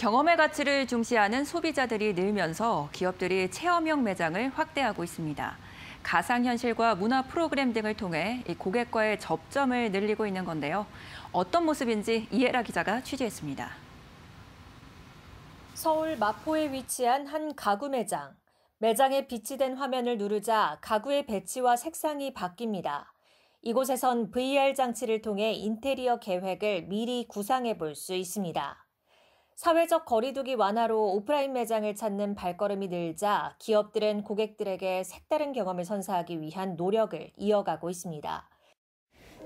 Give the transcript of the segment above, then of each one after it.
경험의 가치를 중시하는 소비자들이 늘면서 기업들이 체험형 매장을 확대하고 있습니다. 가상현실과 문화 프로그램 등을 통해 고객과의 접점을 늘리고 있는 건데요. 어떤 모습인지 이혜라 기자가 취재했습니다. 서울 마포에 위치한 한 가구 매장. 매장에 비치된 화면을 누르자 가구의 배치와 색상이 바뀝니다. 이곳에선 VR 장치를 통해 인테리어 계획을 미리 구상해 볼 수 있습니다. 사회적 거리두기 완화로 오프라인 매장을 찾는 발걸음이 늘자 기업들은 고객들에게 색다른 경험을 선사하기 위한 노력을 이어가고 있습니다.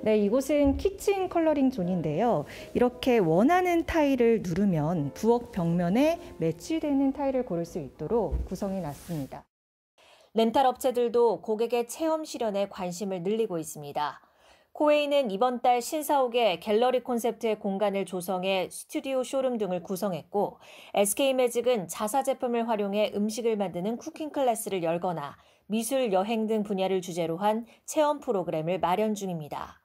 네, 이곳은 키친 컬러링 존인데요. 이렇게 원하는 타일을 누르면 부엌 벽면에 매치되는 타일을 고를 수 있도록 구성이났습니다 렌탈 업체들도 고객의 체험 실현에 관심을 늘리고 있습니다. 코웨이는 이번 달 신사옥에 갤러리 콘셉트의 공간을 조성해 스튜디오 쇼룸 등을 구성했고 SK매직은 자사 제품을 활용해 음식을 만드는 쿠킹 클래스를 열거나 미술, 여행 등 분야를 주제로 한 체험 프로그램을 마련 중입니다.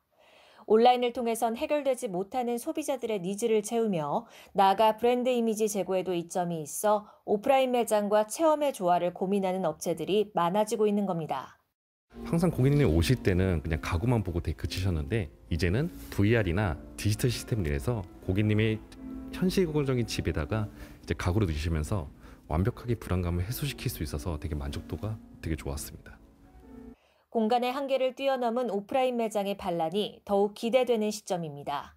온라인을 통해선 해결되지 못하는 소비자들의 니즈를 채우며 나아가 브랜드 이미지 제고에도 이점이 있어 오프라인 매장과 체험의 조화를 고민하는 업체들이 많아지고 있는 겁니다. 항상 고객님 이 오실 때는 그냥 가구만 보고 되게 그치셨는데 이제는 VR이나 디지털 시스템 내에서 고객님의 현실적인 집에다가 이제 가구를 넣으시면서 완벽하게 불안감을 해소시킬 수 있어서 되게 만족도가 되게 좋았습니다. 공간의 한계를 뛰어넘은 오프라인 매장의 반란이 더욱 기대되는 시점입니다.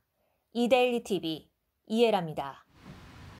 이데일리 TV 이해랍니다.